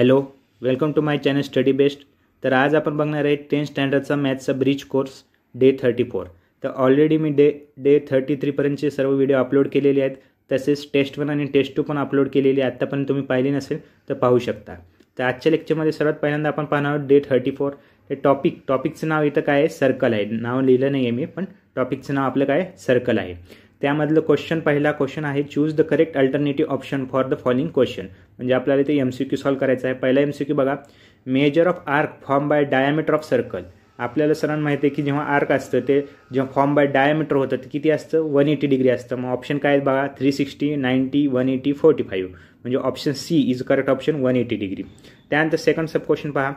Hello welcome to my channel study best तर आज आपण बघणार आहे टेन स्टँडर्डचा मॅथ्सचा bridge course day thirty four तर ऑलरेडी मी डे डे थर्टी थ्रीपर्यंतचे सर्व व्हिडिओ अपलोड केलेले आहेत तसेच टेस्ट वन आणि टेस्ट टू पण अपलोड केलेली आहे आत्तापर्यंत तुम्ही पाहिली नसेल तर पाहू शकता तर आजच्या लेक्चरमध्ये सर्वात पहिल्यांदा आपण पाहणार आहोत डे थर्टी फोर हे टॉपिक टॉपिकचं नाव इथं काय आहे सर्कल आहे नाव लिहिलं नाही आहे मी पण टॉपिकचं नाव आपलं काय सर्कल आहे त्यामधलं क्वेश्चन पहिला क्वेश्चन आहे choose the correct alternative option for the following question म्हणजे आपल्याला ते एम सी क्यू सॉल्व्ह करायचं आहे पहिला एम सी क्यू बघा measure of arc form by diameter of circle आपल्याला सरांना माहिती आहे की जेव्हा आर्क असतं ते जेव्हा फॉर्म बाय डायमीटर होतं ते किती असतं वन एटी डिग्री असतं मग ऑप्शन काय आहे बघा three sixty ninety one eighty forty five म्हणजे option C is correct option one eighty degree त्यानंतर सेकंड सब क्वेश्चन पहा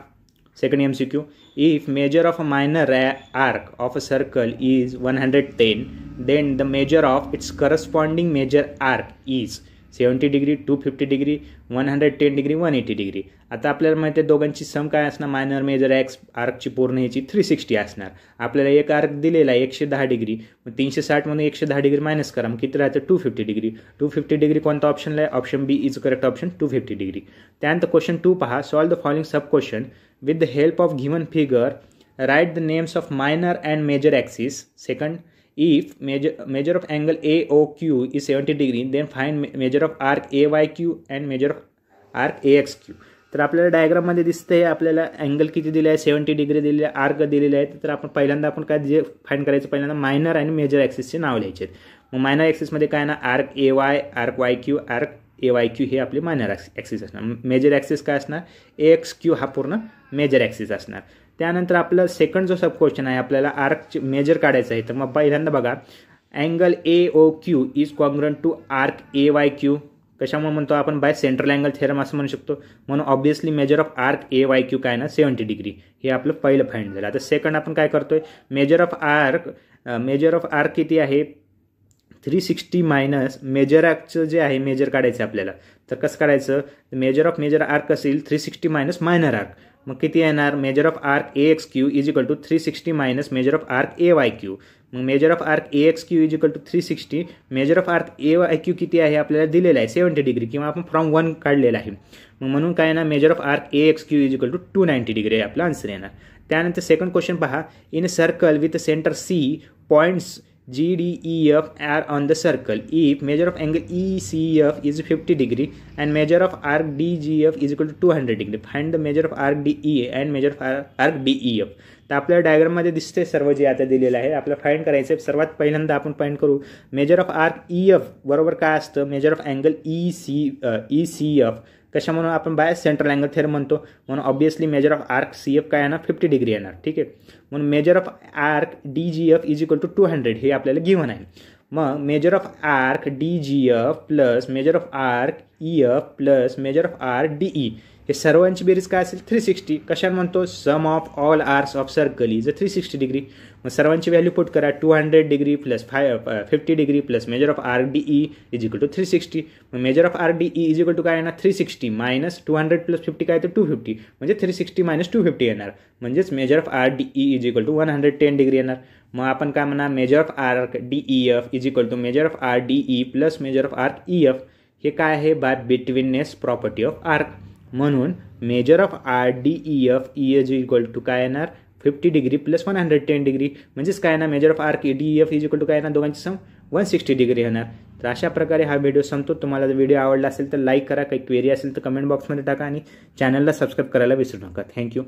Second MCQ If measure of a minor arc of a circle is 110, then the measure of its corresponding major arc is seventy degree two fifty degree one hundred ten degree one eighty degree आता आपल्याला माहिती आहे दोघांची सम काय असणार minor major x आर्कची पूर्ण याची three sixty असणार आपल्याला एक आर्क दिलेला आहे एकशे दहा डिग्री मग तीनशे म्हणून एकशे दहा डिग्री मायनस करा मग किती राहतं two fifty degree two fifty degree कोणता ऑप्शनला आहे option B is correct option two fifty degree त्यानंतर क्वेश्चन टू पहा solve the following sub question with the help of given figure write the names of minor and major axis second if measure, measure of angle AOQ is 70 degree then find measure of arc AYQ and measure of arc AXQ तर आपल्याला डायग्राममध्ये दिसतं आहे आपल्याला angle किती दिले आहे seventy degree दिलेला आहे आर्क दिलेले आहे तर आपण पहिल्यांदा आपण काय जे फाईंड करायचं पहिल्यांदा मायनर आणि मेजर ॲक्सिसचे नाव लिहायचे आहेत मग मायनर ॲक्सिसमध्ये काय ना arc A Y arc Y Q arc A Y Q हे आपले मायनर ॲक्स ॲक्सिस असणार मेजर ॲक्सिस काय असणार ए एक्स क्यू हा पूर्ण मेजर ॲक्सिस असणार त्यानंतर आपलं सेकंड जो सब क्वेश्चन आहे आपल्याला आर्क मेजर काढायचं आहे तर मग पहिल्यांदा बघा angle A O Q is congruent to arc A Y Q कशामुळे म्हणतो आपण बाय सेंट्रल अँगल थेरम असं म्हणू शकतो म्हणून obviously measure of arc A Y Q काय ना सेवन्टी डिग्री हे आपलं पहिलं फाईंड झालं आता सेकंड आपण काय करतोय measure of arc measure of arc किती आहे थ्री सिक्स्टी मायनस मेजर आर्कचं जे आहे मेजर काढायचं आपल्याला तर कसं काढायचं मेजर ऑफ मेजर आर्क असेल three sixty minus minor arc मग किती येणार measure of arc A X Q is equal to three sixty minus measure of arc A Y Q मग measure of arc A X Q is equal to three sixty measure of arc A Y Q किती आहे आपल्याला दिलेलं आहे seventy degree किंवा आपण from one काढलेला आहे मग म्हणून काय ना measure of arc A X Q is equal to two ninety degree आपला आन्सर येणार त्यानंतर सेकंड क्वेश्चन पहा in a circle with centre C points GDEF are on the circle. If measure of angle ECF is 50 degree and measure of arc DGF is equal to 200 degree, find the measure of arc DE and measure of arc DEF. तर आपल्या डायग्राममध्ये दिसते सर्व जे आता दिलेलं आहे आपल्याला फाईंड करायचं आहे सर्वात पहिल्यांदा आपण फाईंड करू measure of arc E F बरोबर काय असतं measure of angle E C E C F कशा म्हणून आपण बाय सेंट्रल अँगल थेअर म्हणतो म्हणून obviously measure of arc C F काय येणार फिफ्टी डिग्री येणार ठीक आहे म्हणून measure of arc D G F is equal to two hundred हे आपल्याला गिव्हन आहे मग measure of arc D G F plus measure of arc E F plus measure of arc D E हे सर्वांची बेरीज काय असेल थ्री सिक्स्टी कशाने म्हणतो sum of all arcs of circle is a three sixty degree मग सर्वांची value put करा two hundred degree plus five fifty degree plus measure of arc D E is equal to three sixty मग measure of arc D E is equal to काय येणार three sixty minus two hundred plus fifty काय तर to fifty म्हणजे three sixty minus two fifty येणार म्हणजेच measure of arc D E is equal to one hundred ten degree येणार मग आपण काय म्हणा measure of arc D E F is equal to measure of arc D E plus measure of arc E F हे काय आहे by betweenness property of arc म्हणून measure of arc D E F E is equal to काय येणार fifty degree plus one hundred ten degree म्हणजेच काय ना measure of R K D F is equal to काय ना दोघांची सम one sixty degree येणार तर अशा प्रकारे हा व्हिडिओ संपतो तुम्हाला जर व्हिडिओ आवडला असेल तर लाईक करा काही क्वेरी असेल तर कमेंट बॉक्समध्ये टाका आणि चॅनलला सबस्क्राईब करायला विसरू नका थँक्यू